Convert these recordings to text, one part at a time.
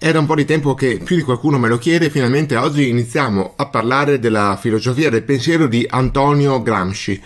Era un po' di tempo che più di qualcuno me lo chiede e finalmente oggi iniziamo a parlare della filosofia del pensiero di Antonio Gramsci,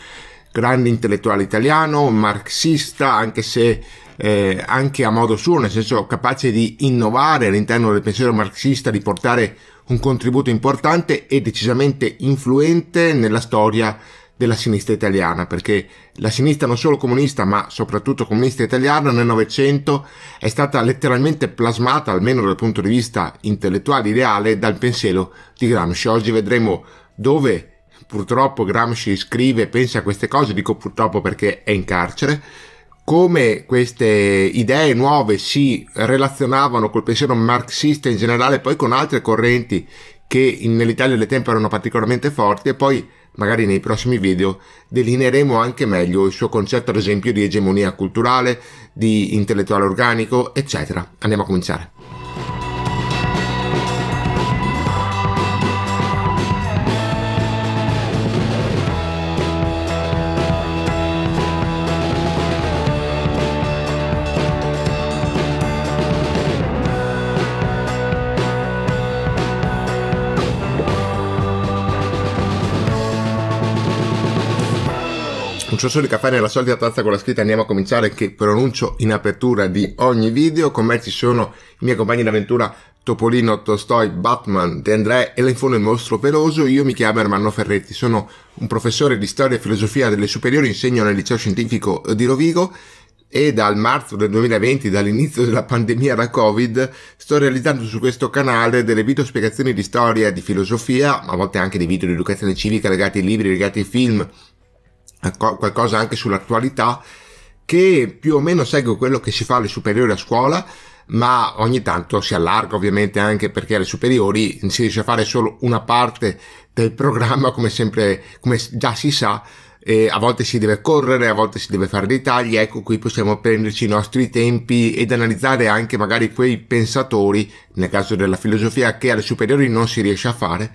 grande intellettuale italiano, marxista, anche se eh, anche a modo suo, nel senso capace di innovare all'interno del pensiero marxista, di portare un contributo importante e decisamente influente nella storia della sinistra italiana, perché la sinistra non solo comunista, ma soprattutto comunista italiana nel Novecento è stata letteralmente plasmata, almeno dal punto di vista intellettuale ideale, dal pensiero di Gramsci. Oggi vedremo dove purtroppo Gramsci scrive e pensa a queste cose, dico purtroppo perché è in carcere, come queste idee nuove si relazionavano col pensiero marxista in generale, poi con altre correnti che nell'Italia del tempo erano particolarmente forti e poi Magari nei prossimi video delineeremo anche meglio il suo concetto ad esempio di egemonia culturale, di intellettuale organico, eccetera. Andiamo a cominciare. Un sorso di caffè nella solita tazza con la scritta andiamo a cominciare che pronuncio in apertura di ogni video. Con me ci sono i miei compagni d'avventura Topolino, Tolstoi, Batman, De André e là in fondo il mostro peloso. Io mi chiamo Ermanno Ferretti, sono un professore di storia e filosofia delle superiori, insegno nel liceo scientifico eh, di Rovigo e dal marzo del 2020, dall'inizio della pandemia da Covid, sto realizzando su questo canale delle video spiegazioni di storia, di filosofia, a volte anche di video di educazione civica legati ai libri, legati ai film, qualcosa anche sull'attualità che più o meno segue quello che si fa alle superiori a scuola ma ogni tanto si allarga ovviamente anche perché alle superiori si riesce a fare solo una parte del programma come sempre come già si sa eh, a volte si deve correre, a volte si deve fare dei tagli, ecco qui possiamo prenderci i nostri tempi ed analizzare anche magari quei pensatori, nel caso della filosofia, che alle superiori non si riesce a fare,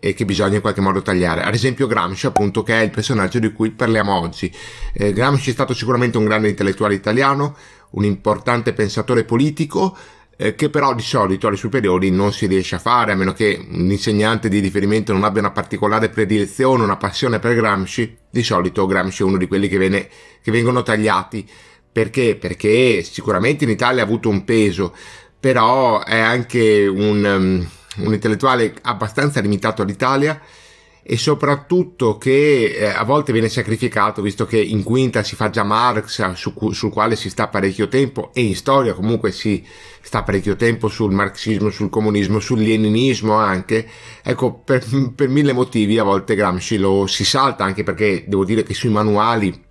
e che bisogna in qualche modo tagliare. Ad esempio Gramsci, appunto, che è il personaggio di cui parliamo oggi. Eh, Gramsci è stato sicuramente un grande intellettuale italiano, un importante pensatore politico, eh, che però di solito alle superiori non si riesce a fare, a meno che un insegnante di riferimento non abbia una particolare predilezione, una passione per Gramsci. Di solito Gramsci è uno di quelli che, viene, che vengono tagliati. Perché? Perché sicuramente in Italia ha avuto un peso, però è anche un... Um, un intellettuale abbastanza limitato all'Italia e soprattutto che eh, a volte viene sacrificato, visto che in quinta si fa già Marx, eh, su sul quale si sta parecchio tempo, e in storia comunque si sta parecchio tempo sul marxismo, sul comunismo, sul leninismo anche. Ecco, per, per mille motivi a volte Gramsci lo si salta, anche perché devo dire che sui manuali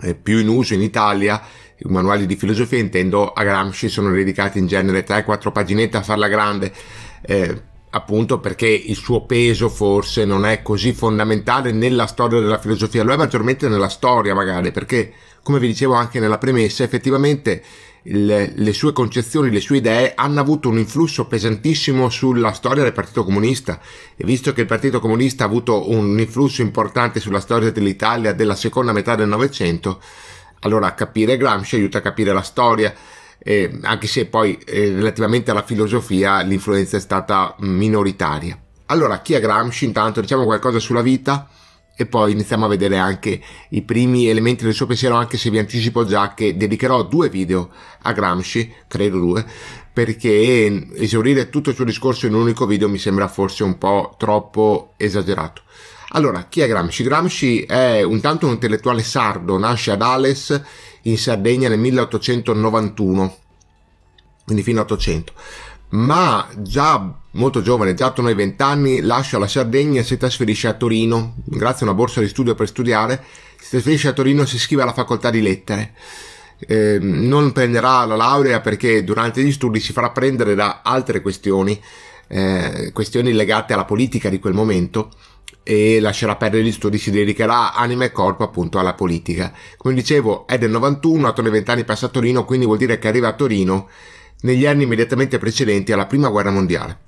eh, più in uso in Italia i manuali di filosofia intendo a Gramsci sono dedicati in genere 3-4 paginette a farla grande eh, appunto perché il suo peso forse non è così fondamentale nella storia della filosofia, lo è maggiormente nella storia magari, perché come vi dicevo anche nella premessa, effettivamente le, le sue concezioni, le sue idee hanno avuto un influsso pesantissimo sulla storia del Partito Comunista e visto che il Partito Comunista ha avuto un influsso importante sulla storia dell'Italia della seconda metà del Novecento, allora capire Gramsci aiuta a capire la storia eh, anche se poi eh, relativamente alla filosofia l'influenza è stata minoritaria. Allora, chi è Gramsci? Intanto diciamo qualcosa sulla vita e poi iniziamo a vedere anche i primi elementi del suo pensiero, anche se vi anticipo già che dedicherò due video a Gramsci, credo due, perché esaurire tutto il suo discorso in un unico video mi sembra forse un po' troppo esagerato. Allora, chi è Gramsci? Gramsci è un tanto un intellettuale sardo, nasce ad Ales in Sardegna nel 1891, quindi fino all'Ottocento. Ma già molto giovane, già attorno ai 20 anni, lascia la Sardegna e si trasferisce a Torino, grazie a una borsa di studio per studiare, si trasferisce a Torino e si iscrive alla facoltà di lettere. Eh, non prenderà la laurea perché durante gli studi si farà prendere da altre questioni, eh, questioni legate alla politica di quel momento, e lascerà perdere gli studi, si dedicherà anima e corpo appunto alla politica. Come dicevo, è del 91, nato nei vent'anni passa a Torino, quindi vuol dire che arriva a Torino negli anni immediatamente precedenti alla prima guerra mondiale.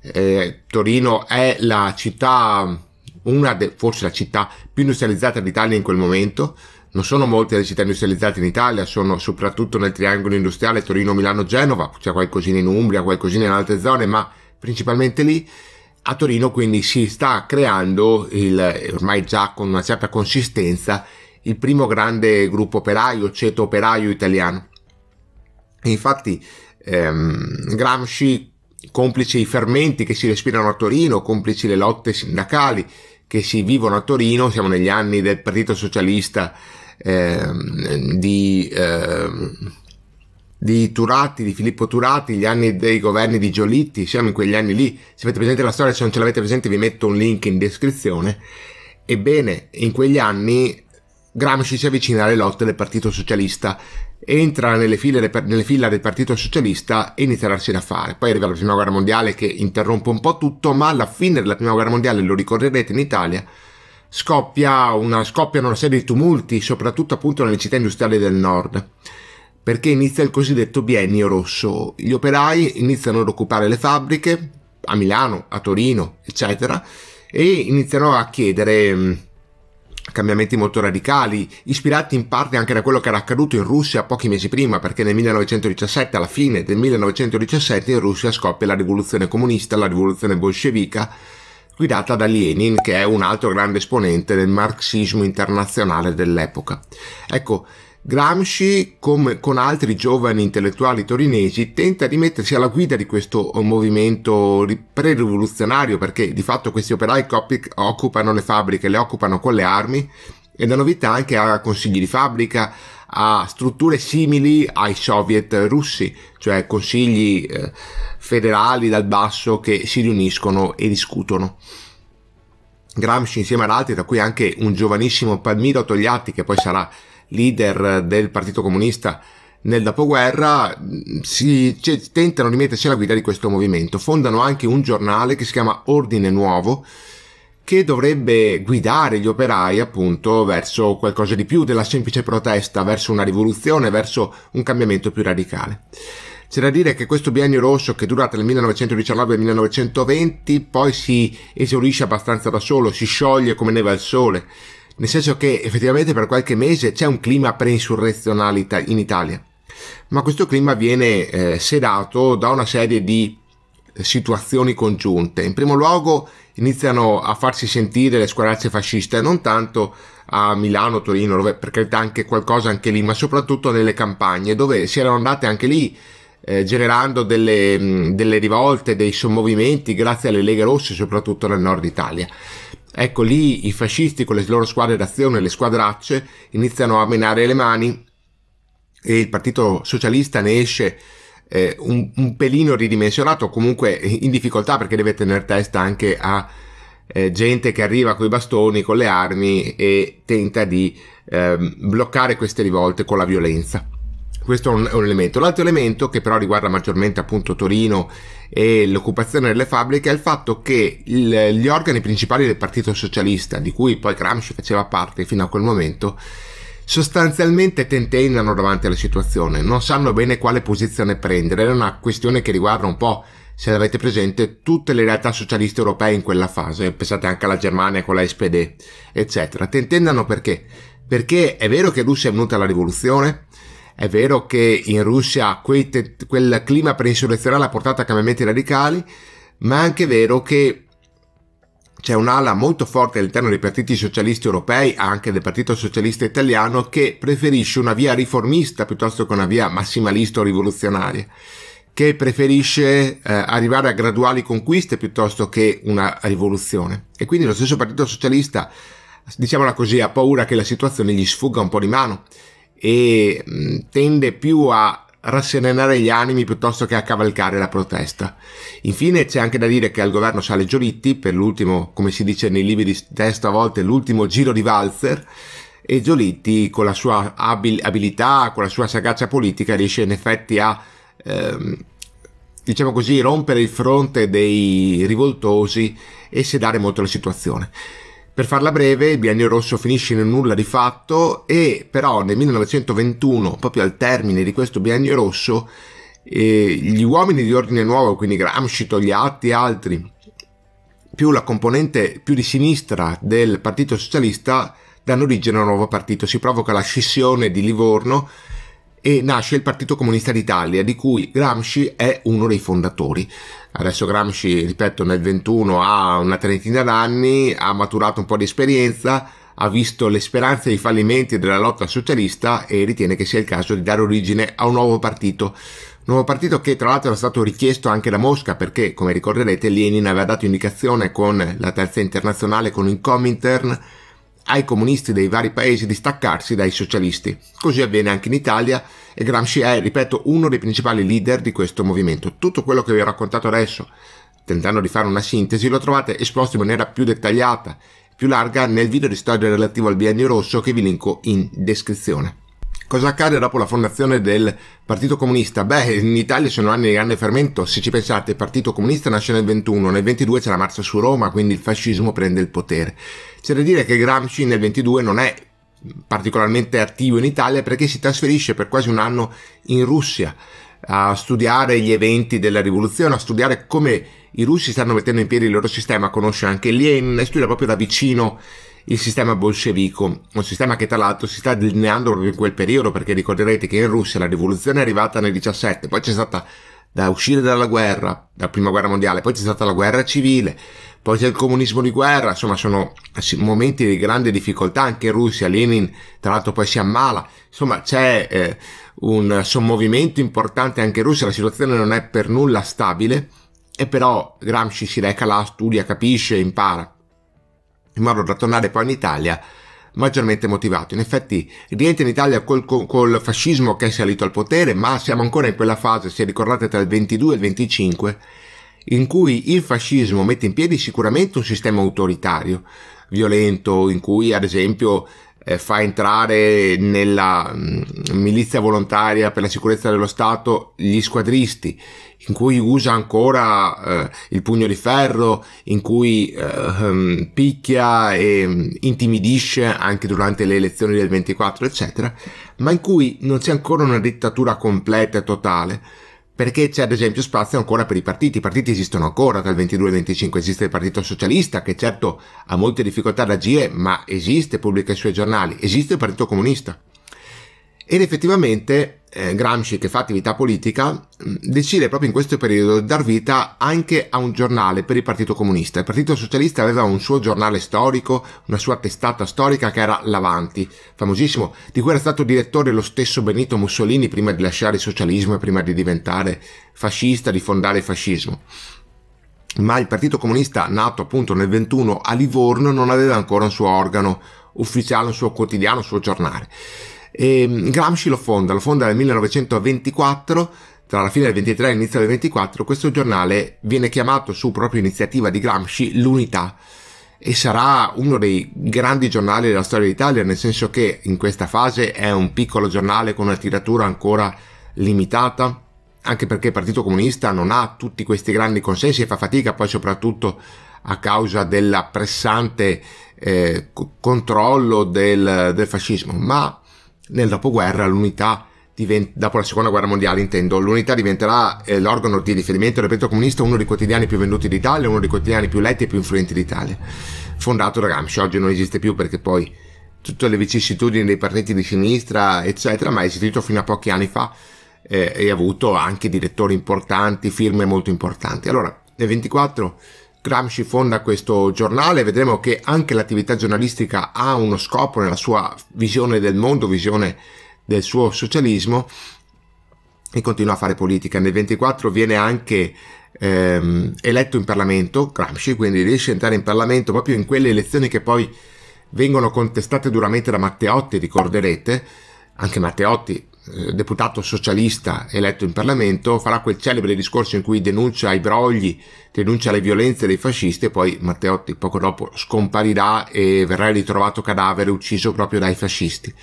Eh, Torino è la città, una de, forse la città più industrializzata d'Italia in quel momento. Non sono molte le città industrializzate in Italia, sono soprattutto nel triangolo industriale Torino, Milano, Genova, c'è qualcosina in Umbria, qualcosina in altre zone, ma principalmente lì a Torino quindi si sta creando, il, ormai già con una certa consistenza, il primo grande gruppo operaio, ceto operaio italiano. E infatti ehm, Gramsci, complice i fermenti che si respirano a Torino, complice le lotte sindacali che si vivono a Torino, siamo negli anni del Partito Socialista ehm, di... Ehm, di Turati, di Filippo Turati, gli anni dei governi di Giolitti, siamo in quegli anni lì, se avete presente la storia, se non ce l'avete presente vi metto un link in descrizione, ebbene in quegli anni Gramsci si avvicina alle lotte del Partito Socialista, entra nelle, file, nelle fila del Partito Socialista e inizia a darsi da fare, poi arriva la Prima Guerra Mondiale che interrompe un po' tutto, ma alla fine della Prima Guerra Mondiale, lo ricorderete in Italia, scoppia una, scoppiano una serie di tumulti, soprattutto appunto nelle città industriali del nord perché inizia il cosiddetto biennio rosso. Gli operai iniziano ad occupare le fabbriche a Milano, a Torino, eccetera, e iniziano a chiedere mm, cambiamenti molto radicali, ispirati in parte anche da quello che era accaduto in Russia pochi mesi prima, perché nel 1917, alla fine del 1917, in Russia scoppia la rivoluzione comunista, la rivoluzione bolscevica, guidata da Lenin, che è un altro grande esponente del marxismo internazionale dell'epoca. Ecco, Gramsci, come con altri giovani intellettuali torinesi, tenta di mettersi alla guida di questo eh, movimento pre-rivoluzionario, perché di fatto questi operai copic occupano le fabbriche, le occupano con le armi, e danno vita anche a consigli di fabbrica, a strutture simili ai soviet russi, cioè consigli eh, federali dal basso che si riuniscono e discutono. Gramsci insieme ad altri, tra cui anche un giovanissimo Palmiro Togliatti, che poi sarà leader del Partito Comunista nel dopoguerra, si tentano di mettersi alla guida di questo movimento. Fondano anche un giornale che si chiama Ordine Nuovo, che dovrebbe guidare gli operai appunto verso qualcosa di più della semplice protesta, verso una rivoluzione, verso un cambiamento più radicale. C'è da dire che questo biennio rosso, che dura tra il 1919 e il 1920, poi si esaurisce abbastanza da solo, si scioglie come neve al sole nel senso che effettivamente per qualche mese c'è un clima preinsurrezionale in Italia, ma questo clima viene eh, sedato da una serie di situazioni congiunte. In primo luogo iniziano a farsi sentire le squadracce fasciste, non tanto a Milano, Torino, dove per carità anche qualcosa anche lì, ma soprattutto nelle campagne, dove si erano andate anche lì eh, generando delle, mh, delle rivolte, dei sommovimenti grazie alle leghe rosse, soprattutto nel nord Italia. Ecco lì i fascisti con le loro squadre d'azione, le squadracce, iniziano a menare le mani e il Partito Socialista ne esce eh, un, un, pelino ridimensionato, comunque in difficoltà perché deve tenere testa anche a eh, gente che arriva con i bastoni, con le armi e tenta di eh, bloccare queste rivolte con la violenza questo è un, è un elemento. L'altro elemento che però riguarda maggiormente appunto Torino e l'occupazione delle fabbriche è il fatto che il, gli organi principali del Partito Socialista, di cui poi Gramsci faceva parte fino a quel momento, sostanzialmente tentennano davanti alla situazione, non sanno bene quale posizione prendere, è una questione che riguarda un po', se l'avete presente, tutte le realtà socialiste europee in quella fase, pensate anche alla Germania con la SPD, eccetera. Tentennano perché? Perché è vero che in Russia è venuta la rivoluzione, è vero che in Russia te- quel clima preinsurrezionale ha portato a cambiamenti radicali, ma è anche vero che c'è un'ala molto forte all'interno dei partiti socialisti europei, anche del Partito Socialista Italiano, che preferisce una via riformista piuttosto che una via massimalista o rivoluzionaria, che preferisce eh, arrivare a graduali conquiste piuttosto che una rivoluzione. E quindi lo stesso Partito Socialista, diciamola così, ha paura che la situazione gli sfugga un po' di mano e mh, tende più a rasserenare gli animi piuttosto che a cavalcare la protesta. Infine c'è anche da dire che al governo sale Giolitti per l'ultimo, come si dice nei libri di testo a volte, l'ultimo giro di valzer e Giolitti con la sua abil- abilità, con la sua sagacia politica riesce in effetti a ehm, diciamo così rompere il fronte dei rivoltosi e sedare molto la situazione. Per farla breve, il biennio rosso finisce nel nulla di fatto e però nel 1921, proprio al termine di questo biennio rosso, eh, gli uomini di ordine nuovo, quindi Gramsci, Togliatti e altri, più la componente più di sinistra del Partito Socialista danno origine a un nuovo partito. Si provoca la scissione di Livorno e nasce il Partito Comunista d'Italia, di cui Gramsci è uno dei fondatori. Adesso Gramsci, ripeto, nel 21 ha una trentina d'anni, ha maturato un po' di esperienza, ha visto le speranze e i fallimenti della lotta socialista e ritiene che sia il caso di dare origine a un nuovo partito. Un Nuovo partito che tra l'altro era stato richiesto anche da Mosca perché, come ricorderete, Lenin aveva dato indicazione con la terza internazionale, con il Comintern, ai comunisti dei vari paesi di staccarsi dai socialisti. Così avviene anche in Italia e Gramsci è, ripeto, uno dei principali leader di questo movimento. Tutto quello che vi ho raccontato adesso, tentando di fare una sintesi, lo trovate esposto in maniera più dettagliata, più larga nel video di storia relativo al biennio rosso che vi linko in descrizione. Cosa accade dopo la fondazione del Partito Comunista? Beh, in Italia sono anni di grande fermento. Se ci pensate, il Partito Comunista nasce nel 21, nel 22 c'è la marcia su Roma, quindi il fascismo prende il potere. C'è da dire che Gramsci nel 22 non è particolarmente attivo in Italia perché si trasferisce per quasi un anno in Russia a studiare gli eventi della rivoluzione, a studiare come i russi stanno mettendo in piedi il loro sistema, conosce anche Lenin studia proprio da vicino il sistema bolscevico, un sistema che tra l'altro si sta delineando in quel periodo perché ricorderete che in Russia la rivoluzione è arrivata nel 17, poi c'è stata da uscire dalla guerra, dalla prima guerra mondiale, poi c'è stata la guerra civile, poi c'è il comunismo di guerra, insomma sono momenti di grande difficoltà anche in Russia, Lenin tra l'altro poi si ammala, insomma c'è eh, un sommovimento importante anche in Russia, la situazione non è per nulla stabile e però Gramsci si reca là, studia, capisce, impara in modo da tornare poi in Italia maggiormente motivato. In effetti rientra in Italia col, col, fascismo che è salito al potere, ma siamo ancora in quella fase, se ricordate, tra il 22 e il 25, in cui il fascismo mette in piedi sicuramente un sistema autoritario, violento, in cui ad esempio eh, fa entrare nella mm, milizia volontaria per la sicurezza dello Stato gli squadristi, in cui usa ancora eh, il pugno di ferro, in cui eh, ehm, picchia e mm, intimidisce anche durante le elezioni del 24, eccetera, ma in cui non c'è ancora una dittatura completa e totale perché c'è ad esempio spazio ancora per i partiti, i partiti esistono ancora dal 22 al 25, esiste il Partito Socialista che certo ha molte difficoltà ad agire, ma esiste, pubblica i suoi giornali, esiste il Partito Comunista. Ed effettivamente eh, Gramsci, che fa attività politica, mm, decide proprio in questo periodo di dar vita anche a un giornale per il Partito Comunista. Il Partito Socialista aveva un suo giornale storico, una sua testata storica che era l'Avanti, famosissimo, di cui era stato direttore lo stesso Benito Mussolini prima di lasciare il socialismo e prima di diventare fascista, di fondare il fascismo. Ma il Partito Comunista, nato appunto nel 21 a Livorno, non aveva ancora un suo organo ufficiale, un suo quotidiano, un suo giornale. E ehm, Gramsci lo fonda, lo fonda nel 1924, tra la fine del 23 e l'inizio del 24, questo giornale viene chiamato su propria iniziativa di Gramsci l'Unità e sarà uno dei grandi giornali della storia d'Italia, nel senso che in questa fase è un piccolo giornale con una tiratura ancora limitata, anche perché il Partito Comunista non ha tutti questi grandi consensi e fa fatica poi soprattutto a causa del pressante eh, controllo del, del fascismo, ma nel dopoguerra l'unità divent- dopo la seconda guerra mondiale intendo, l'unità diventerà eh, l'organo di riferimento del Partito Comunista, uno dei quotidiani più venduti d'Italia, uno dei quotidiani più letti e più influenti d'Italia, fondato da Gramsci, oggi non esiste più perché poi tutte le vicissitudini dei partiti di sinistra, eccetera, ma è esistito fino a pochi anni fa eh, e ha avuto anche direttori importanti, firme molto importanti. Allora, nel 24 Gramsci fonda questo giornale, vedremo che anche l'attività giornalistica ha uno scopo nella sua visione del mondo, visione del suo socialismo e continua a fare politica. Nel 24 viene anche ehm, eletto in Parlamento, Gramsci, quindi riesce a entrare in Parlamento proprio in quelle elezioni che poi vengono contestate duramente da Matteotti, ricorderete, anche Matteotti eh, deputato socialista eletto in Parlamento, farà quel celebre discorso in cui denuncia i brogli, denuncia le violenze dei fascisti e poi Matteotti poco dopo scomparirà e verrà ritrovato cadavere ucciso proprio dai fascisti.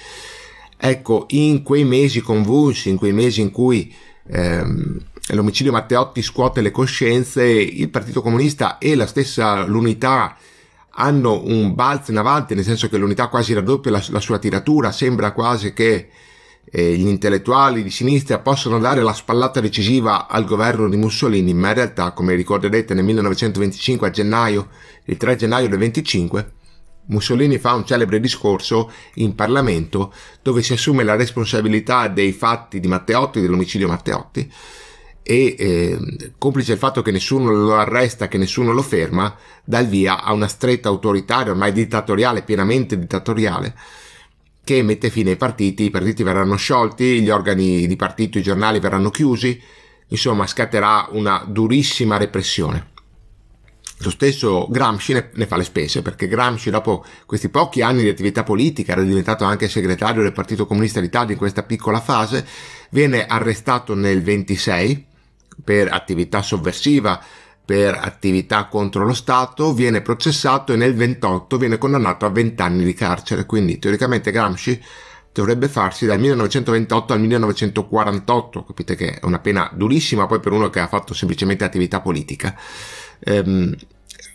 Ecco, in quei mesi convulsi, in quei mesi in cui ehm, l'omicidio Matteotti scuote le coscienze, il Partito Comunista e la stessa l'unità hanno un balzo in avanti, nel senso che l'unità quasi raddoppia la, la sua tiratura, sembra quasi che eh, gli intellettuali di sinistra possono dare la spallata decisiva al governo di Mussolini, ma in realtà, come ricorderete, nel 1925 a gennaio, il 3 gennaio del 25, Mussolini fa un celebre discorso in Parlamento dove si assume la responsabilità dei fatti di Matteotti, dell'omicidio Matteotti, e eh, complice il fatto che nessuno lo arresta, che nessuno lo ferma, dal via a una stretta autoritaria, ormai dittatoriale, pienamente dittatoriale, che mette fine ai partiti, i partiti verranno sciolti, gli organi di partito, i giornali verranno chiusi, insomma scatterà una durissima repressione. Lo stesso Gramsci ne, ne, fa le spese perché Gramsci dopo questi pochi anni di attività politica era diventato anche segretario del Partito Comunista d'Italia in questa piccola fase, viene arrestato nel 26 per attività sovversiva per attività contro lo Stato, viene processato e nel 28 viene condannato a 20 anni di carcere. Quindi teoricamente Gramsci dovrebbe farsi dal 1928 al 1948, capite che è una pena durissima poi per uno che ha fatto semplicemente attività politica. Ehm,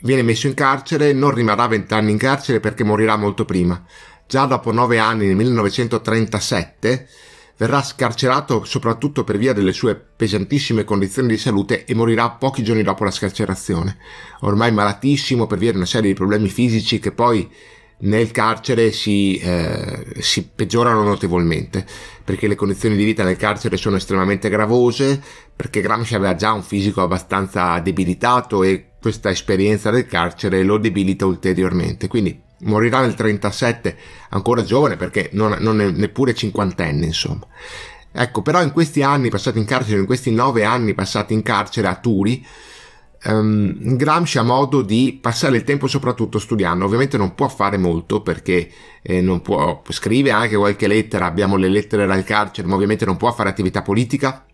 viene messo in carcere, non rimarrà 20 anni in carcere perché morirà molto prima. Già dopo 9 anni, nel 1937, verrà scarcerato soprattutto per via delle sue pesantissime condizioni di salute e morirà pochi giorni dopo la scarcerazione. Ormai malatissimo per via di una serie di problemi fisici che poi nel carcere si, eh, si, peggiorano notevolmente perché le condizioni di vita nel carcere sono estremamente gravose perché Gramsci aveva già un fisico abbastanza debilitato e questa esperienza del carcere lo debilita ulteriormente quindi morirà nel 37 ancora giovane perché non, non è neppure cinquantenne insomma. Ecco, però in questi anni passati in carcere, in questi nove anni passati in carcere a Turi, um, ehm, Gramsci ha modo di passare il tempo soprattutto studiando. Ovviamente non può fare molto perché eh, non può, scrive anche qualche lettera, abbiamo le lettere dal carcere, ma ovviamente non può fare attività politica,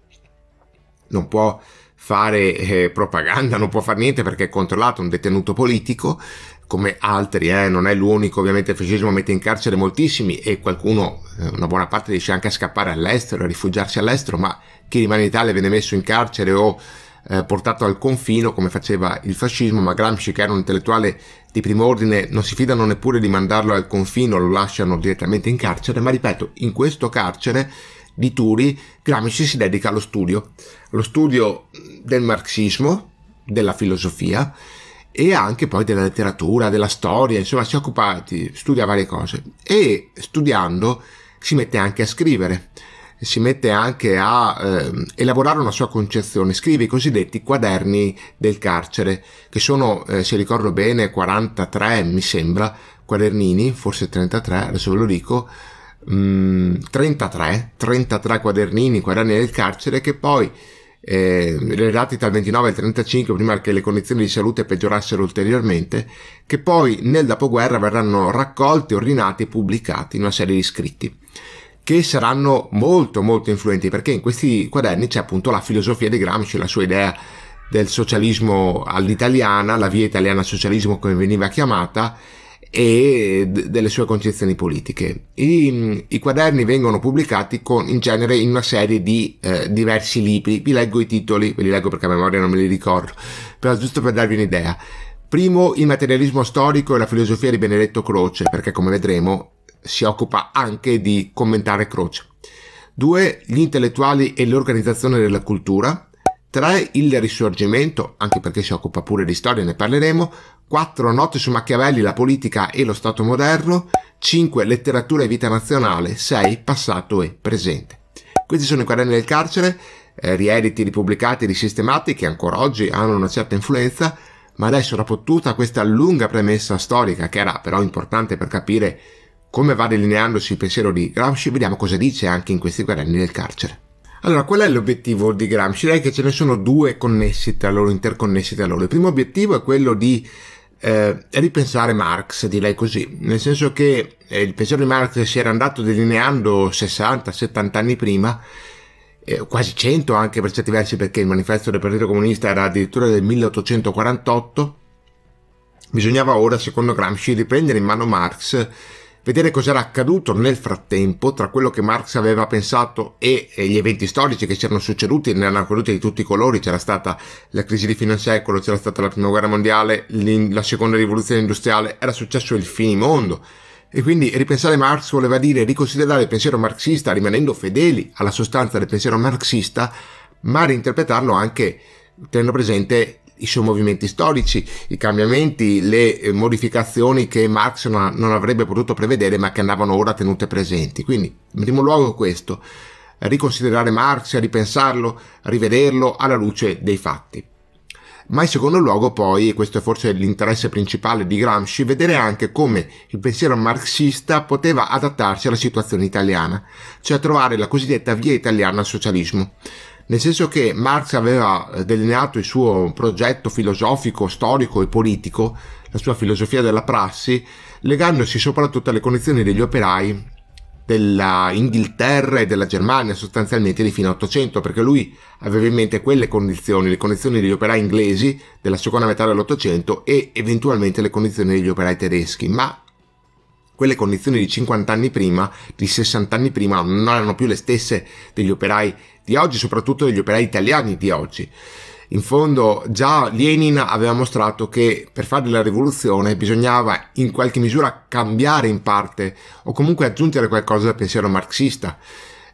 non può fare eh, propaganda, non può fare niente perché è controllato un detenuto politico, come altri, eh, non è l'unico, ovviamente il fascismo mette in carcere moltissimi e qualcuno, eh, una buona parte riesce anche a scappare all'estero, a rifugiarsi all'estero, ma chi rimane in Italia viene messo in carcere o eh, portato al confino come faceva il fascismo, ma Gramsci che era un intellettuale di primo ordine non si fidano neppure di mandarlo al confino, lo lasciano direttamente in carcere, ma ripeto, in questo carcere di Turi Gramsci si dedica allo studio, allo studio del marxismo, della filosofia, e anche poi della letteratura, della storia, insomma si occupa, studia varie cose e studiando si mette anche a scrivere, si mette anche a eh, elaborare una sua concezione, scrive i cosiddetti quaderni del carcere, che sono, eh, se ricordo bene, 43 mi sembra, quadernini, forse 33, adesso ve lo dico, mh, 33, 33 quadernini, quaderni del carcere che poi eh, tra il 29 e il 35 prima che le condizioni di salute peggiorassero ulteriormente, che poi nel dopoguerra verranno raccolti, ordinati e pubblicati in una serie di scritti che saranno molto molto influenti perché in questi quaderni c'è appunto la filosofia di Gramsci, la sua idea del socialismo all'italiana, la via italiana al socialismo come veniva chiamata e delle sue concezioni politiche. I, i quaderni vengono pubblicati con, in genere in una serie di eh, diversi libri, vi leggo i titoli, ve li leggo perché a memoria non me li ricordo, però giusto per darvi un'idea. Primo, il materialismo storico e la filosofia di Benedetto Croce, perché come vedremo si occupa anche di commentare Croce. Due, gli intellettuali e l'organizzazione della cultura. 3. Il risorgimento, anche perché si occupa pure di storia, ne parleremo. 4. Note su Machiavelli, la politica e lo Stato moderno. 5. Letteratura e vita nazionale. 6. Passato e presente. Questi sono i quaderni del carcere, eh, riediti, ripubblicati, risistemati, che ancora oggi hanno una certa influenza, ma adesso dopo tutta questa lunga premessa storica, che era però importante per capire come va delineandosi il pensiero di Gramsci, vediamo cosa dice anche in questi quaderni del carcere. Allora, qual è l'obiettivo di Gramsci? Direi che ce ne sono due connessi tra loro, interconnessi tra loro. Il primo obiettivo è quello di eh, ripensare Marx, direi così, nel senso che eh, il pensiero di Marx si era andato delineando 60-70 anni prima, eh, quasi 100 anche per certi versi perché il manifesto del Partito Comunista era addirittura del 1848, bisognava ora, secondo Gramsci, riprendere in mano Marx vedere cos'era accaduto nel frattempo tra quello che Marx aveva pensato e, e gli eventi storici che si erano succeduti, ne erano accaduti di tutti i colori, c'era stata la crisi di fine secolo, c'era stata la prima guerra mondiale, la seconda rivoluzione industriale, era successo il finimondo. E quindi ripensare Marx voleva dire riconsiderare il pensiero marxista rimanendo fedeli alla sostanza del pensiero marxista, ma reinterpretarlo anche tenendo presente i suoi movimenti storici, i cambiamenti, le eh, modificazioni che Marx non avrebbe potuto prevedere ma che andavano ora tenute presenti. Quindi, in primo luogo questo, riconsiderare Marx, ripensarlo, rivederlo alla luce dei fatti. Ma in secondo luogo poi, e questo è forse l'interesse principale di Gramsci, vedere anche come il pensiero marxista poteva adattarsi alla situazione italiana, cioè trovare la cosiddetta via italiana al socialismo nel senso che Marx aveva eh, delineato il suo progetto filosofico, storico e politico, la sua filosofia della prassi, legandosi soprattutto alle condizioni degli operai dell'Inghilterra e della Germania sostanzialmente di fine 800 perché lui aveva in mente quelle condizioni, le condizioni degli operai inglesi della seconda metà dell'Ottocento e eventualmente le condizioni degli operai tedeschi, ma quelle condizioni di 50 anni prima, di 60 anni prima, non erano più le stesse degli operai di oggi, soprattutto degli operai italiani di oggi. In fondo già Lenin aveva mostrato che per fare della rivoluzione bisognava in qualche misura cambiare in parte o comunque aggiungere qualcosa al pensiero marxista.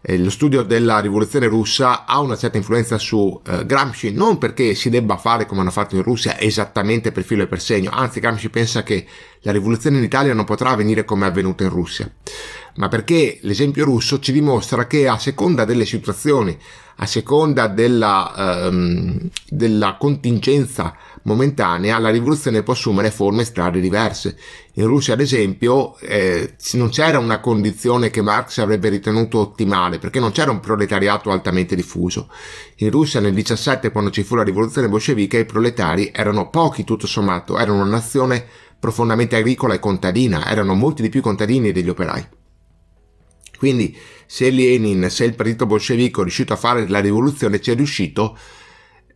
Eh, lo studio della rivoluzione russa ha una certa influenza su eh, Gramsci, non perché si debba fare come hanno fatto in Russia esattamente per filo e per segno, anzi Gramsci pensa che la rivoluzione in Italia non potrà avvenire come è avvenuta in Russia, ma perché l'esempio russo ci dimostra che a seconda delle situazioni, a seconda della, ehm, della contingenza momentanea, la rivoluzione può assumere forme e strade diverse. In Russia, ad esempio, eh, non c'era una condizione che Marx avrebbe ritenuto ottimale, perché non c'era un proletariato altamente diffuso. In Russia nel 17, quando ci fu la rivoluzione bolscevica, i proletari erano pochi tutto sommato, erano una nazione profondamente agricola e contadina, erano molti di più contadini degli operai. Quindi se Lenin, se il partito bolscevico è riuscito a fare la rivoluzione, ci è riuscito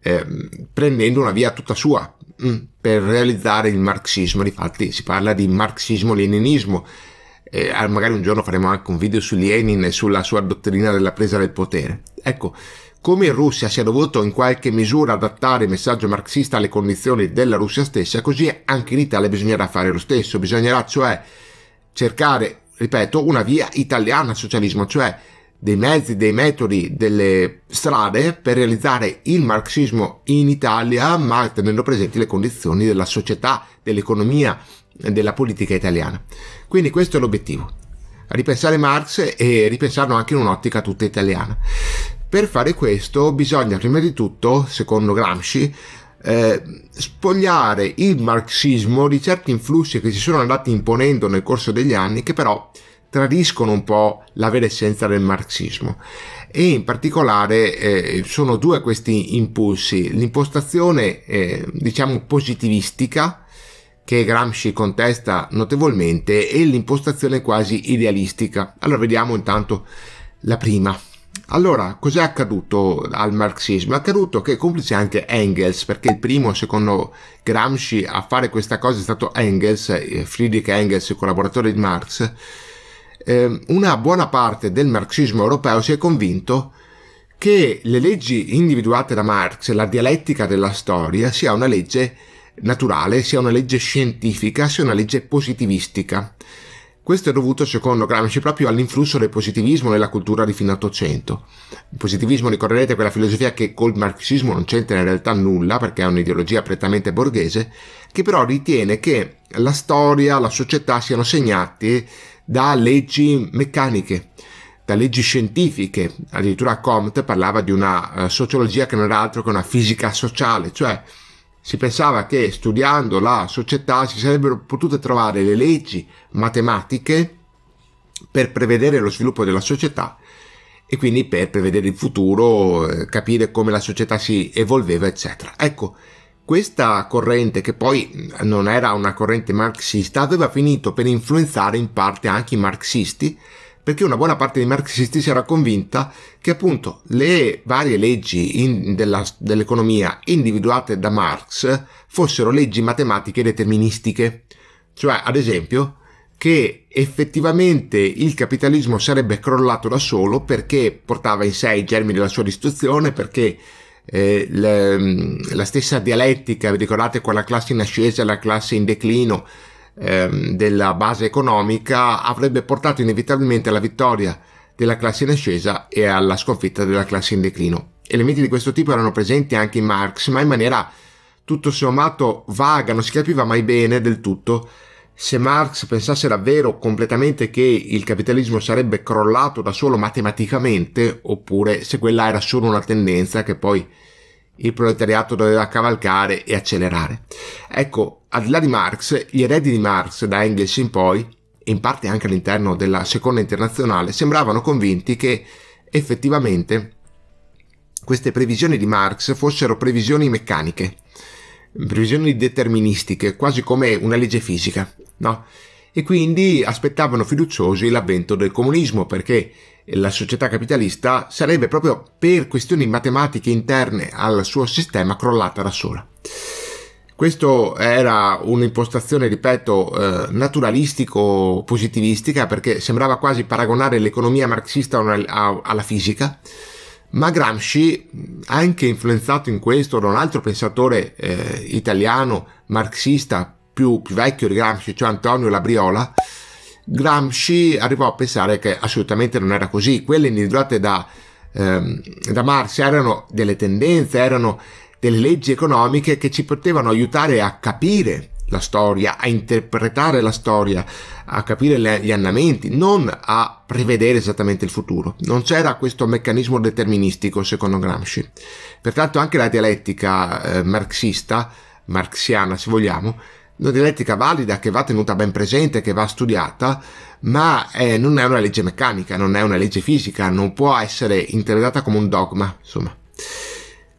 eh, prendendo una via tutta sua mh, mm, per realizzare il marxismo. Infatti si parla di marxismo-leninismo. Eh, ah, magari un giorno faremo anche un video su Lenin e sulla sua dottrina della presa del potere. Ecco, come in Russia si è dovuto in qualche misura adattare il messaggio marxista alle condizioni della Russia stessa, così anche in Italia bisognerà fare lo stesso, bisognerà cioè cercare ripeto, una via italiana al socialismo, cioè dei mezzi, dei metodi, delle strade per realizzare il marxismo in Italia, ma tenendo presenti le condizioni della società, dell'economia, della politica italiana. Quindi questo è l'obiettivo, ripensare Marx e ripensarlo anche in un'ottica tutta italiana. Per fare questo bisogna prima di tutto, secondo Gramsci, eh, spogliare il marxismo di certi influssi che si sono andati imponendo nel corso degli anni che però tradiscono un po' la vera essenza del marxismo e in particolare eh, sono due questi impulsi l'impostazione eh, diciamo positivistica che Gramsci contesta notevolmente e l'impostazione quasi idealistica allora vediamo intanto la prima allora, cos'è accaduto al marxismo? È accaduto che complice anche Engels, perché il primo, secondo Gramsci, a fare questa cosa è stato Engels, eh, Friedrich Engels, collaboratore di Marx, eh, una buona parte del marxismo europeo si è convinto che le leggi individuate da Marx, la dialettica della storia, sia una legge naturale, sia una legge scientifica, sia una legge positivistica. Questo è dovuto, secondo Gramsci, proprio all'influsso del positivismo nella cultura di fine Ottocento. Il positivismo, ricorderete, è quella filosofia che col marxismo non c'entra in realtà nulla, perché è un'ideologia prettamente borghese, che però ritiene che la storia, la società siano segnati da leggi meccaniche, da leggi scientifiche. Addirittura Comte parlava di una eh, sociologia che non era altro che una fisica sociale, cioè si pensava che studiando la società si sarebbero potute trovare le leggi matematiche per prevedere lo sviluppo della società e quindi per prevedere il futuro, eh, capire come la società si evolveva, eccetera. Ecco, questa corrente, che poi non era una corrente marxista, aveva finito per influenzare in parte anche i marxisti perché una buona parte dei marxisti si era convinta che appunto le varie leggi in, della, dell'economia individuate da Marx fossero leggi matematiche deterministiche, cioè ad esempio che effettivamente il capitalismo sarebbe crollato da solo perché portava in sé i germi della sua distruzione, perché eh, le, la stessa dialettica, vi ricordate quella classe in ascesa e la classe in declino, ehm, della base economica avrebbe portato inevitabilmente alla vittoria della classe in ascesa e alla sconfitta della classe in declino. Elementi di questo tipo erano presenti anche in Marx, ma in maniera tutto sommato vaga, non si capiva mai bene del tutto se Marx pensasse davvero completamente che il capitalismo sarebbe crollato da solo matematicamente, oppure se quella era solo una tendenza che poi il proletariato doveva cavalcare e accelerare. Ecco, al di là di Marx, gli eredi di Marx da Engels in poi, in parte anche all'interno della seconda internazionale, sembravano convinti che effettivamente queste previsioni di Marx fossero previsioni meccaniche, previsioni deterministiche, quasi come una legge fisica, no? e quindi aspettavano fiduciosi l'avvento del comunismo perché la società capitalista sarebbe proprio per questioni matematiche interne al suo sistema crollata da sola. Questo era un'impostazione, ripeto, eh, naturalistico-positivistica perché sembrava quasi paragonare l'economia marxista alla fisica, ma Gramsci, anche influenzato in questo da un altro pensatore eh, italiano marxista più, più vecchio di Gramsci, cioè Antonio Labriola, Gramsci arrivò a pensare che assolutamente non era così. Quelle individuate da, ehm, da Marx erano delle tendenze, erano delle leggi economiche che ci potevano aiutare a capire la storia, a interpretare la storia, a capire le, gli andamenti, non a prevedere esattamente il futuro. Non c'era questo meccanismo deterministico secondo Gramsci. Pertanto anche la dialettica eh, marxista, marxiana se vogliamo, una dialettica valida che va tenuta ben presente, che va studiata, ma eh, non è una legge meccanica, non è una legge fisica, non può essere interpretata come un dogma, insomma.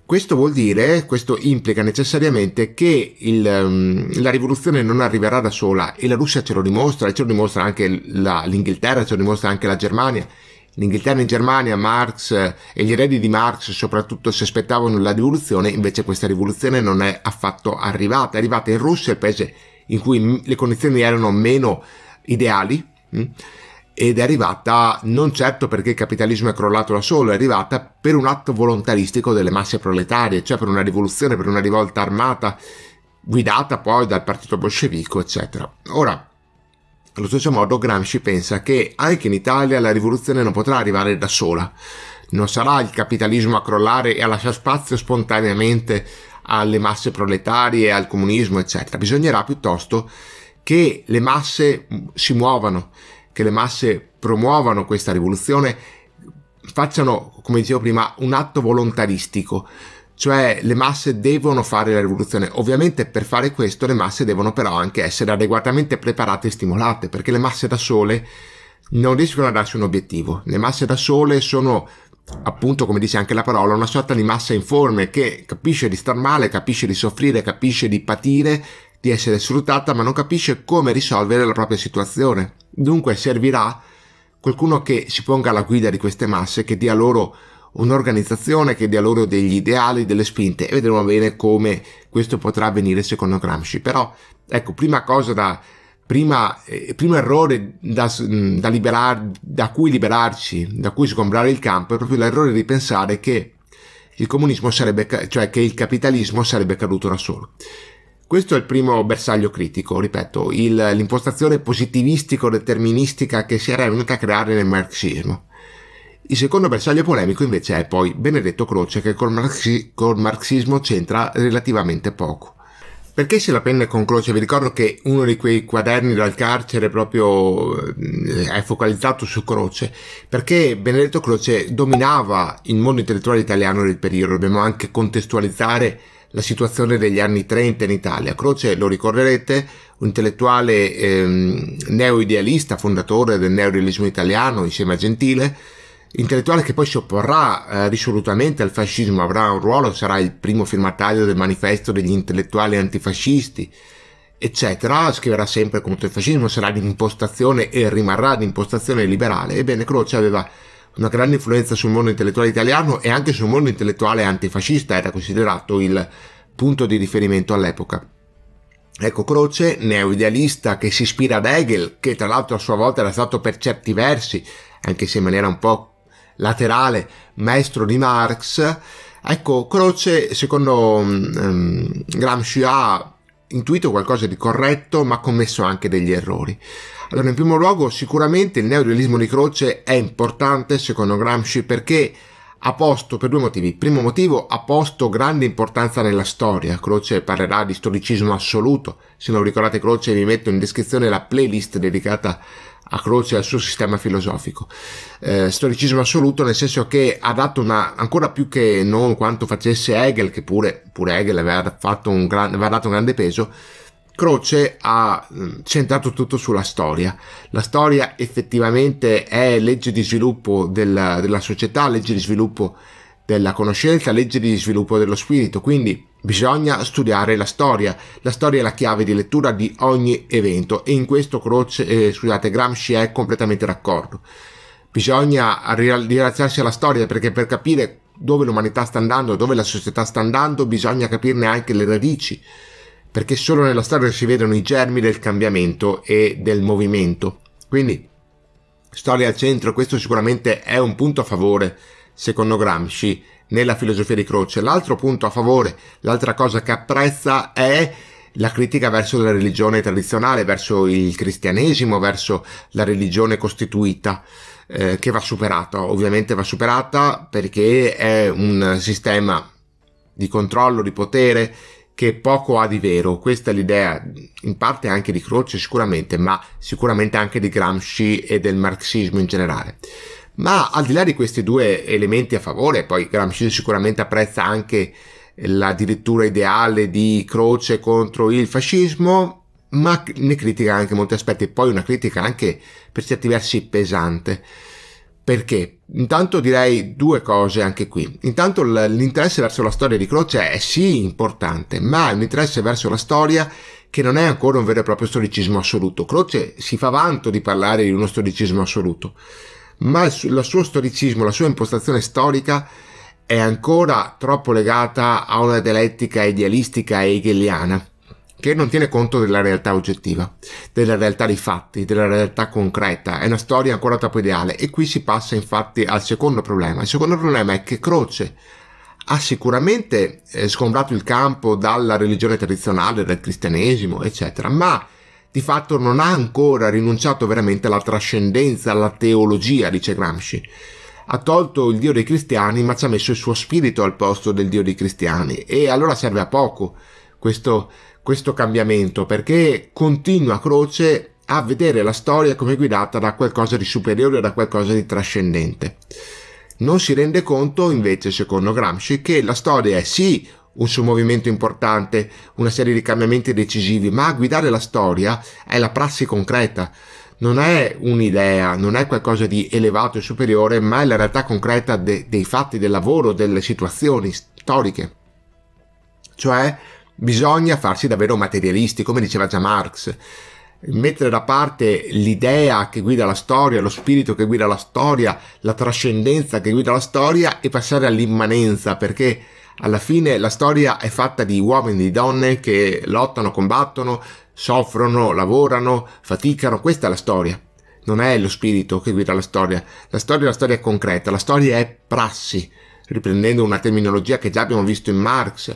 Questo vuol dire, questo implica necessariamente che il, mm, la rivoluzione non arriverà da sola e la Russia ce lo dimostra e ce lo dimostra anche la, l'Inghilterra, ce lo dimostra anche la Germania L'Inghilterra e in Germania Marx eh, e gli eredi di Marx soprattutto si aspettavano la rivoluzione, invece questa rivoluzione non è affatto arrivata. È arrivata in Russia, il paese in cui le condizioni erano meno ideali, mm, ed è arrivata non certo perché il capitalismo è crollato da solo, è arrivata per un atto volontaristico delle masse proletarie, cioè per una rivoluzione, per una rivolta armata guidata poi dal partito bolscevico, eccetera. Ora, allo stesso modo Gramsci pensa che anche in Italia la rivoluzione non potrà arrivare da sola. Non sarà il capitalismo a crollare e a lasciare spazio spontaneamente alle masse proletarie, al comunismo, eccetera. Bisognerà piuttosto che le masse mm, si muovano, che le masse promuovano questa rivoluzione, facciano, come dicevo prima, un atto volontaristico cioè le masse devono fare la rivoluzione. Ovviamente per fare questo le masse devono però anche essere adeguatamente preparate e stimolate, perché le masse da sole non riescono a darsi un obiettivo. Le masse da sole sono appunto come dice anche la parola una sorta di massa informe che capisce di star male, capisce di soffrire, capisce di patire, di essere sfruttata, ma non capisce come risolvere la propria situazione. Dunque servirà qualcuno che si ponga alla guida di queste masse, che dia loro un'organizzazione che dia loro degli ideali, delle spinte e vedremo bene come questo potrà avvenire secondo Gramsci. Però, ecco, prima cosa da... Prima, eh, primo errore da, mm, da, liberar, da cui liberarci, da cui sgombrare il campo, è proprio l'errore di pensare che il comunismo sarebbe, cioè che il capitalismo sarebbe caduto da solo. Questo è il primo bersaglio critico, ripeto, l'impostazione positivistico-deterministica che si era venuta a creare nel marxismo. Il secondo bersaglio polemico invece è poi Benedetto Croce che col, marxi- col marxismo c'entra relativamente poco. Perché se la prende con Croce? Vi ricordo che uno di quei quaderni dal carcere proprio eh, è focalizzato su Croce, perché Benedetto Croce dominava il mondo intellettuale italiano del periodo, dobbiamo anche contestualizzare la situazione degli anni 30 in Italia. Croce, lo ricorderete, un intellettuale ehm, neo-idealista, fondatore del neorealismo italiano insieme a Gentile, intellettuale che poi si opporrà eh, risolutamente al fascismo, avrà un ruolo, sarà il primo firmatario del manifesto degli intellettuali antifascisti, eccetera, scriverà sempre contro il fascismo, sarà l'impostazione e rimarrà l'impostazione liberale. Ebbene, Croce aveva una grande influenza sul mondo intellettuale italiano e anche sul mondo intellettuale antifascista, era considerato il punto di riferimento all'epoca. Ecco, Croce, neoidealista che si ispira ad Hegel, che tra l'altro a sua volta era stato per certi versi, anche se in maniera un po' laterale maestro di Marx. Ecco, Croce, secondo um, mm, mm, Gramsci, ha intuito qualcosa di corretto, ma ha commesso anche degli errori. Allora, in primo luogo, sicuramente il neorealismo di Croce è importante, secondo Gramsci, perché ha posto per due motivi. Primo motivo, ha posto grande importanza nella storia. Croce parlerà di storicismo assoluto. Se non ricordate Croce, vi metto in descrizione la playlist dedicata a a croce al suo sistema filosofico. Eh, storicismo assoluto nel senso che ha dato una, ancora più che non quanto facesse Hegel, che pure, pure Hegel aveva, gran, aveva dato un grande peso, Croce ha mm, centrato tutto sulla storia. La storia effettivamente è legge di sviluppo della, della società, legge di sviluppo della conoscenza, legge di sviluppo dello spirito, quindi Bisogna studiare la storia. La storia è la chiave di lettura di ogni evento e in questo Croce, eh, scusate, Gramsci è completamente d'accordo. Bisogna rilassarsi alla storia perché per capire dove l'umanità sta andando, dove la società sta andando, bisogna capirne anche le radici, perché solo nella storia si vedono i germi del cambiamento e del movimento. Quindi, storia al centro, questo sicuramente è un punto a favore secondo Gramsci, nella filosofia di Croce. L'altro punto a favore, l'altra cosa che apprezza è la critica verso la religione tradizionale, verso il cristianesimo, verso la religione costituita, eh, che va superata. Ovviamente va superata perché è un sistema di controllo, di potere che poco ha di vero. Questa è l'idea, in parte anche di Croce sicuramente, ma sicuramente anche di Gramsci e del marxismo in generale. Ma al di là di questi due elementi a favore, poi Gramsci sicuramente apprezza anche la dirittura ideale di Croce contro il fascismo, ma ne critica anche molti aspetti, poi una critica anche per certi versi pesante. Perché? Intanto direi due cose anche qui. Intanto l'interesse verso la storia di Croce è sì importante, ma è un interesse verso la storia che non è ancora un vero e proprio storicismo assoluto. Croce si fa vanto di parlare di uno storicismo assoluto ma il, il suo storicismo, la sua impostazione storica è ancora troppo legata a una dialettica idealistica e hegeliana che non tiene conto della realtà oggettiva, della realtà dei fatti, della realtà concreta. È una storia ancora troppo ideale e qui si passa infatti al secondo problema. Il secondo problema è che Croce ha sicuramente eh, sgombrato il campo dalla religione tradizionale, dal cristianesimo, eccetera, ma di fatto non ha ancora rinunciato veramente alla trascendenza, alla teologia, dice Gramsci. Ha tolto il Dio dei cristiani ma ci ha messo il suo spirito al posto del Dio dei cristiani e allora serve a poco questo, questo cambiamento perché continua Croce a vedere la storia come guidata da qualcosa di superiore, da qualcosa di trascendente. Non si rende conto invece, secondo Gramsci, che la storia è sì un suo movimento importante, una serie di cambiamenti decisivi, ma a guidare la storia è la prassi concreta. Non è un'idea, non è qualcosa di elevato e superiore, ma è la realtà concreta de dei fatti, del lavoro, delle situazioni storiche. Cioè, bisogna farsi davvero materialisti, come diceva già Marx. Mettere da parte l'idea che guida la storia, lo spirito che guida la storia, la trascendenza che guida la storia e passare all'immanenza, perché alla fine la storia è fatta di uomini e di donne che lottano, combattono, soffrono, lavorano, faticano, questa è la storia. Non è lo spirito che guida la storia, la storia è la storia concreta, la storia è prassi, riprendendo una terminologia che già abbiamo visto in Marx.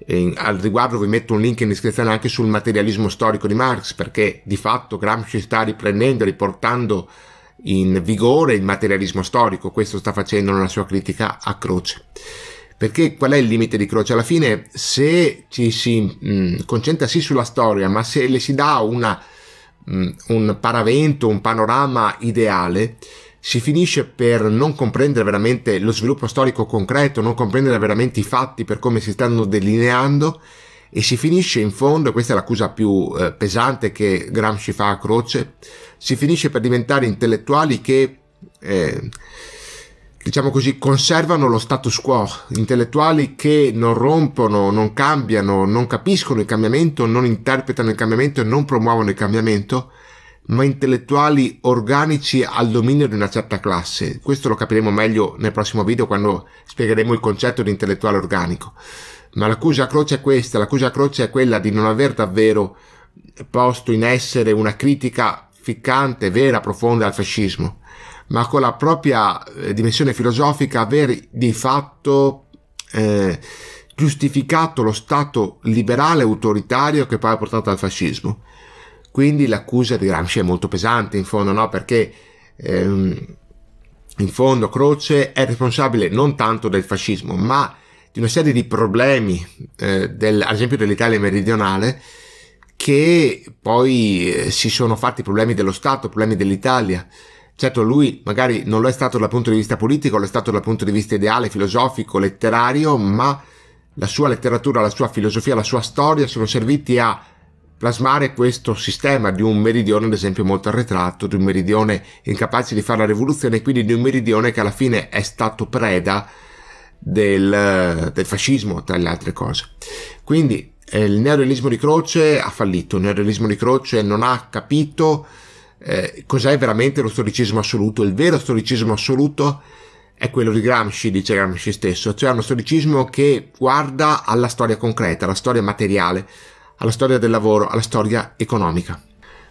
E al riguardo vi metto un link in descrizione anche sul materialismo storico di Marx, perché di fatto Gramsci sta riprendendo, riportando in vigore il materialismo storico, questo sta facendo nella sua critica a Croce. Perché qual è il limite di Croce? Alla fine, se ci si mh, mm, concentra sì sulla storia, ma se le si dà una, mh, mm, un paravento, un panorama ideale, si finisce per non comprendere veramente lo sviluppo storico concreto, non comprendere veramente i fatti per come si stanno delineando e si finisce in fondo, questa è l'accusa più eh, pesante che Gramsci fa a Croce, si finisce per diventare intellettuali che eh, diciamo così, conservano lo status quo, intellettuali che non rompono, non cambiano, non capiscono il cambiamento, non interpretano il cambiamento e non promuovono il cambiamento, ma intellettuali organici al dominio di una certa classe. Questo lo capiremo meglio nel prossimo video quando spiegheremo il concetto di intellettuale organico. Ma l'accusa a croce è questa, l'accusa a croce è quella di non aver davvero posto in essere una critica ficcante, vera, profonda al fascismo ma con la propria eh, dimensione filosofica aver di fatto eh, giustificato lo Stato liberale autoritario che poi ha portato al fascismo. Quindi l'accusa di Gramsci è molto pesante in fondo, no? Perché ehm, in fondo Croce è responsabile non tanto del fascismo, ma di una serie di problemi, eh, del, ad esempio dell'Italia meridionale, che poi eh, si sono fatti problemi dello Stato, problemi dell'Italia. Certo, lui magari non lo è stato dal punto di vista politico, lo è stato dal punto di vista ideale, filosofico, letterario, ma la sua letteratura, la sua filosofia, la sua storia sono serviti a plasmare questo sistema di un meridione, ad esempio, molto arretrato, di un meridione incapace di fare la rivoluzione, quindi di un meridione che alla fine è stato preda del, del fascismo, tra le altre cose. Quindi eh, il neorealismo di Croce ha fallito, il neorealismo di Croce non ha capito eh, cos'è veramente lo storicismo assoluto. Il vero storicismo assoluto è quello di Gramsci, dice Gramsci stesso, cioè uno storicismo che guarda alla storia concreta, alla storia materiale, alla storia del lavoro, alla storia economica.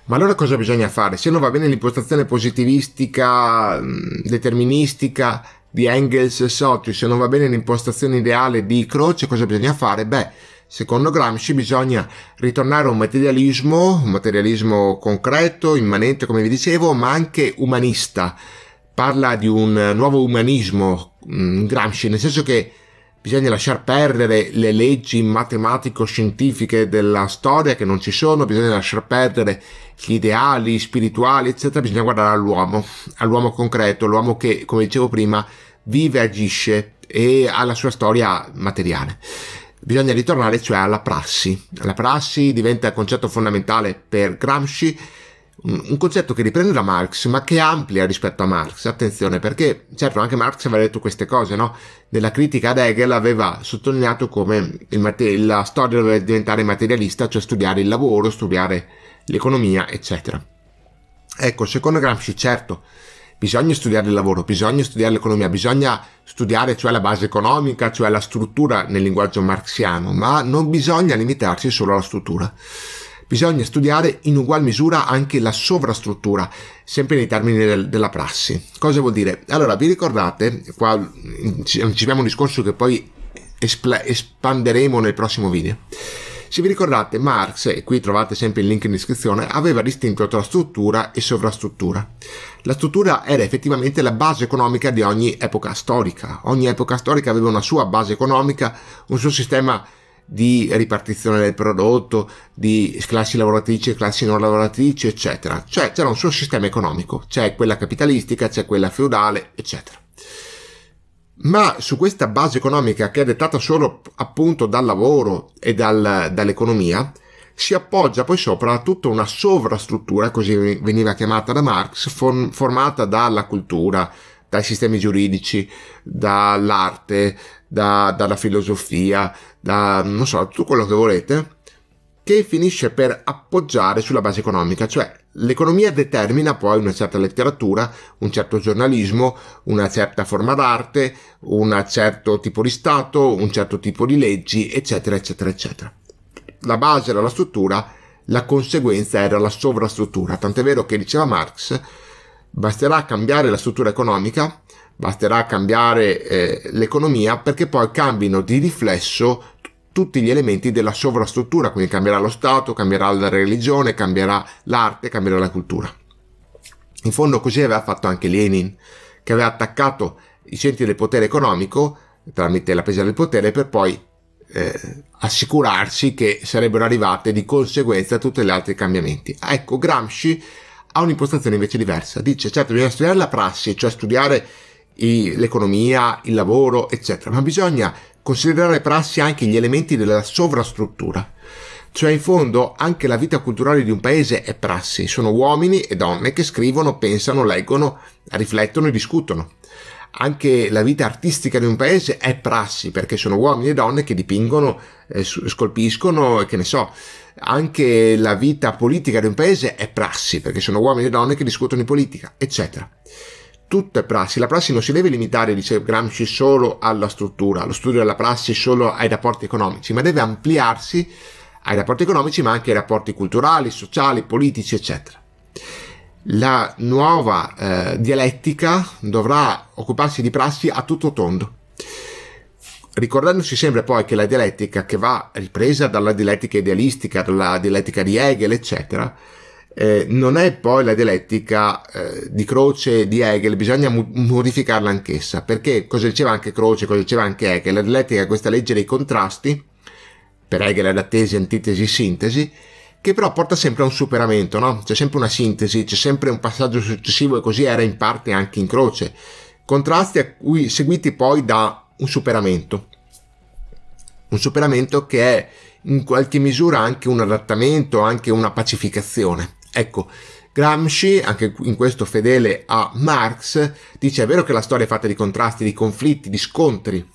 Ma allora cosa bisogna fare? Se non va bene l'impostazione positivistica, mm, deterministica di Engels e Sotri, se non va bene l'impostazione ideale di Croce, cosa bisogna fare? Beh, Secondo Gramsci bisogna ritornare a un materialismo, un materialismo concreto, immanente come vi dicevo, ma anche umanista. Parla di un nuovo umanismo mm, Gramsci, nel senso che bisogna lasciar perdere le leggi matematico-scientifiche della storia che non ci sono, bisogna lasciar perdere gli ideali spirituali, eccetera, bisogna guardare all'uomo, all'uomo concreto, l'uomo che, come dicevo prima, vive, agisce e alla sua storia materiale bisogna ritornare cioè alla prassi. La prassi diventa il concetto fondamentale per Gramsci, un concetto che riprende da Marx ma che amplia rispetto a Marx, attenzione perché certo anche Marx aveva detto queste cose, no? nella critica ad Hegel aveva sottolineato come la storia doveva diventare materialista, cioè studiare il lavoro, studiare l'economia eccetera. Ecco, secondo Gramsci certo bisogna studiare il lavoro, bisogna studiare l'economia, bisogna studiare cioè la base economica, cioè la struttura nel linguaggio marxiano, ma non bisogna limitarsi solo alla struttura. Bisogna studiare in ugual misura anche la sovrastruttura, sempre nei termini del, della prassi. Cosa vuol dire? Allora, vi ricordate, qua ci, abbiamo un discorso che poi espanderemo nel prossimo video. Se vi ricordate, Marx, e qui trovate sempre il link in descrizione, aveva distinto tra struttura e sovrastruttura. La struttura era effettivamente la base economica di ogni epoca storica. Ogni epoca storica aveva una sua base economica, un suo sistema di ripartizione del prodotto, di classi lavoratrici e classi non lavoratrici, eccetera. Cioè c'era un suo sistema economico, c'è quella capitalistica, c'è quella feudale, eccetera ma su questa base economica che è dettata solo appunto dal lavoro e dal, dall'economia, si appoggia poi sopra tutta una sovrastruttura, così veniva chiamata da Marx, form- formata dalla cultura, dai sistemi giuridici, dall'arte, da, dalla filosofia, da non so, tutto quello che volete, che finisce per appoggiare sulla base economica, cioè l'economia determina poi una certa letteratura, un certo giornalismo, una certa forma d'arte, un certo tipo di Stato, un certo tipo di leggi, eccetera, eccetera, eccetera. La base era la struttura, la conseguenza era la sovrastruttura, tant'è vero che diceva Marx, basterà cambiare la struttura economica, basterà cambiare eh, l'economia perché poi cambino di riflesso tutti gli elementi della sovrastruttura, quindi cambierà lo Stato, cambierà la religione, cambierà l'arte, cambierà la cultura. In fondo così aveva fatto anche Lenin, che aveva attaccato i centri del potere economico tramite la presa del potere per poi eh, assicurarsi che sarebbero arrivate di conseguenza tutti gli altri cambiamenti. Ecco, Gramsci ha un'impostazione invece diversa, dice certo bisogna studiare la prassi, cioè studiare l'economia, il lavoro, eccetera, ma bisogna considerare prassi anche gli elementi della sovrastruttura. Cioè, in fondo, anche la vita culturale di un paese è prassi, sono uomini e donne che scrivono, pensano, leggono, riflettono e discutono. Anche la vita artistica di un paese è prassi, perché sono uomini e donne che dipingono, eh, scolpiscono che ne so. Anche la vita politica di un paese è prassi, perché sono uomini e donne che discutono di politica, eccetera tutto è prassi, la prassi non si deve limitare, dice Gramsci, solo alla struttura, allo studio della prassi, solo ai rapporti economici, ma deve ampliarsi ai rapporti economici, ma anche ai rapporti culturali, sociali, politici, eccetera. La nuova eh, dialettica dovrà occuparsi di prassi a tutto tondo, ricordandosi sempre poi che la dialettica che va ripresa dalla dialettica idealistica, dalla dialettica di Hegel, eccetera, eh, non è poi la dialettica eh, di Croce di Hegel, bisogna mu- modificarla anch'essa, perché cosa diceva anche Croce, cosa diceva anche Hegel, la dialettica è questa legge dei contrasti, per Hegel è la tesi, antitesi, sintesi, che però porta sempre a un superamento, no? c'è sempre una sintesi, c'è sempre un passaggio successivo e così era in parte anche in Croce, contrasti a cui seguiti poi da un superamento, un superamento che è in qualche misura anche un adattamento, anche una pacificazione. Ecco, Gramsci, anche in questo fedele a Marx, dice è vero che la storia è fatta di contrasti, di conflitti, di scontri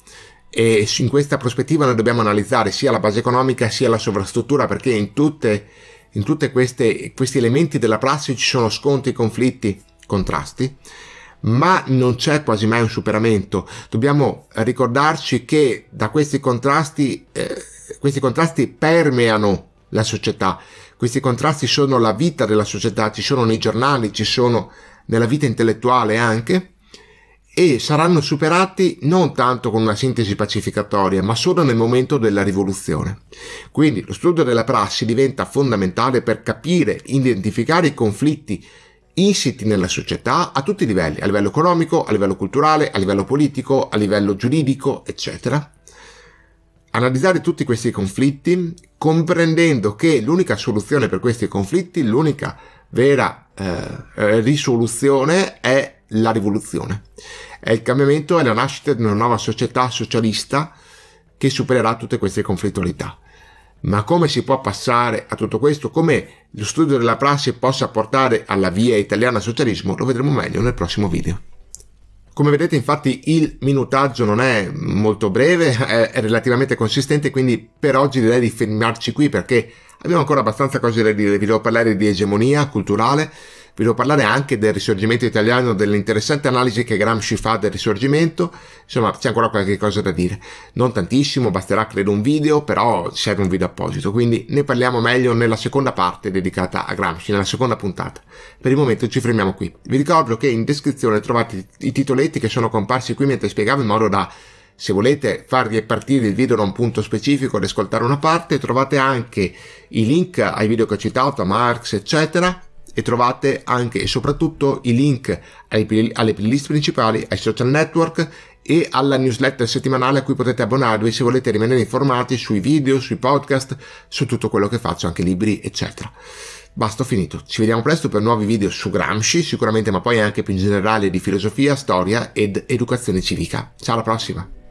e in questa prospettiva noi dobbiamo analizzare sia la base economica sia la sovrastruttura perché in tutti questi elementi della prassi ci sono scontri, conflitti, contrasti ma non c'è quasi mai un superamento. Dobbiamo ricordarci che da questi contrasti, eh, questi contrasti permeano la società questi contrasti sono la vita della società, ci sono nei giornali, ci sono nella vita intellettuale anche e saranno superati non tanto con una sintesi pacificatoria, ma solo nel momento della rivoluzione. Quindi lo studio della prassi diventa fondamentale per capire, identificare i conflitti insiti nella società a tutti i livelli, a livello economico, a livello culturale, a livello politico, a livello giuridico, eccetera, analizzare tutti questi conflitti comprendendo che l'unica soluzione per questi conflitti, l'unica vera eh, eh, risoluzione è la rivoluzione. È il cambiamento è la nascita di una nuova società socialista che supererà tutte queste conflittualità. Ma come si può passare a tutto questo? Come lo studio della prassi possa portare alla via italiana socialismo? Lo vedremo meglio nel prossimo video. Come vedete infatti il minutaggio non è molto breve, è relativamente consistente, quindi per oggi direi di fermarci qui perché abbiamo ancora abbastanza cose da dire, vi devo parlare di egemonia culturale, vi devo parlare anche del risorgimento italiano, dell'interessante analisi che Gramsci fa del risorgimento, insomma c'è ancora qualche cosa da dire, non tantissimo, basterà credo un video, però serve un video apposito, quindi ne parliamo meglio nella seconda parte dedicata a Gramsci, nella seconda puntata. Per il momento ci fermiamo qui. Vi ricordo che in descrizione trovate i titoletti che sono comparsi qui mentre spiegavo in modo da se volete far ripartire il video da un punto specifico ad ascoltare una parte, trovate anche i link ai video che ho citato, a Marx, eccetera, e trovate anche e soprattutto i link alle playlist principali, ai social network e alla newsletter settimanale a cui potete abbonarvi se volete rimanere informati sui video, sui podcast, su tutto quello che faccio, anche libri, eccetera. Basta, ho finito. Ci vediamo presto per nuovi video su Gramsci, sicuramente, ma poi anche più in generale di filosofia, storia ed educazione civica. Ciao, alla prossima!